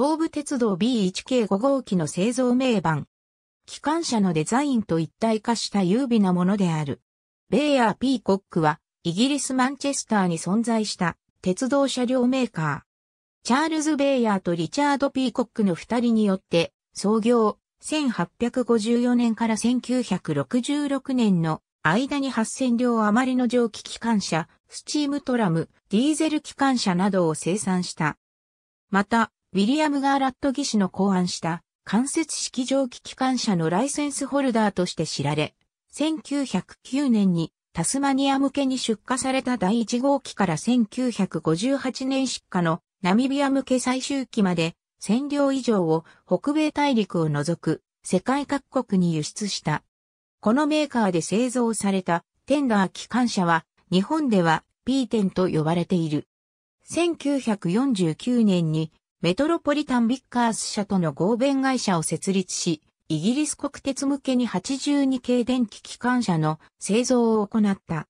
東武鉄道 B1 k 5号機の製造名板。機関車のデザインと一体化した優美なものである。ベイアー・ピーコックは、イギリス・マンチェスターに存在した鉄道車両メーカー。チャールズ・ベイヤーとリチャード・ピーコックの二人によって、創業1854年から1966年の間に8000両余りの蒸気機関車、スチームトラム、ディーゼル機関車などを生産した。また、ウィリアム・ガーラット技師の考案した間接式蒸気機関車のライセンスホルダーとして知られ、1909年にタスマニア向けに出荷された第1号機から1958年出荷のナミビア向け最終機まで1000両以上を北米大陸を除く世界各国に輸出した。このメーカーで製造されたテンダー機関車は日本では P 点と呼ばれている。1949年にメトロポリタン・ビッカース社との合弁会社を設立し、イギリス国鉄向けに82系電気機関車の製造を行った。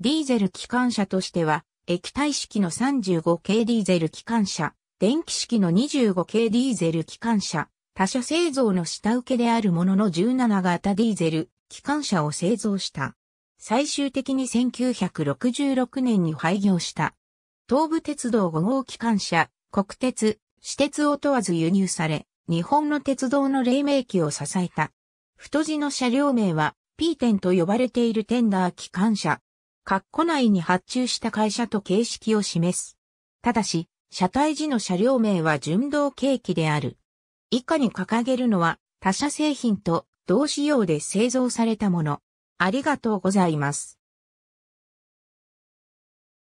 ディーゼル機関車としては、液体式の35系ディーゼル機関車、電気式の25系ディーゼル機関車、他社製造の下請けであるものの17型ディーゼル機関車を製造した。最終的に1966年に廃業した。東武鉄道5号機関車国鉄、私鉄を問わず輸入され、日本の鉄道の黎明期を支えた。太字の車両名は、P 点と呼ばれているテンダー機関車。括弧内に発注した会社と形式を示す。ただし、車体時の車両名は純道景気である。以下に掲げるのは、他社製品と同仕様で製造されたもの。ありがとうございます。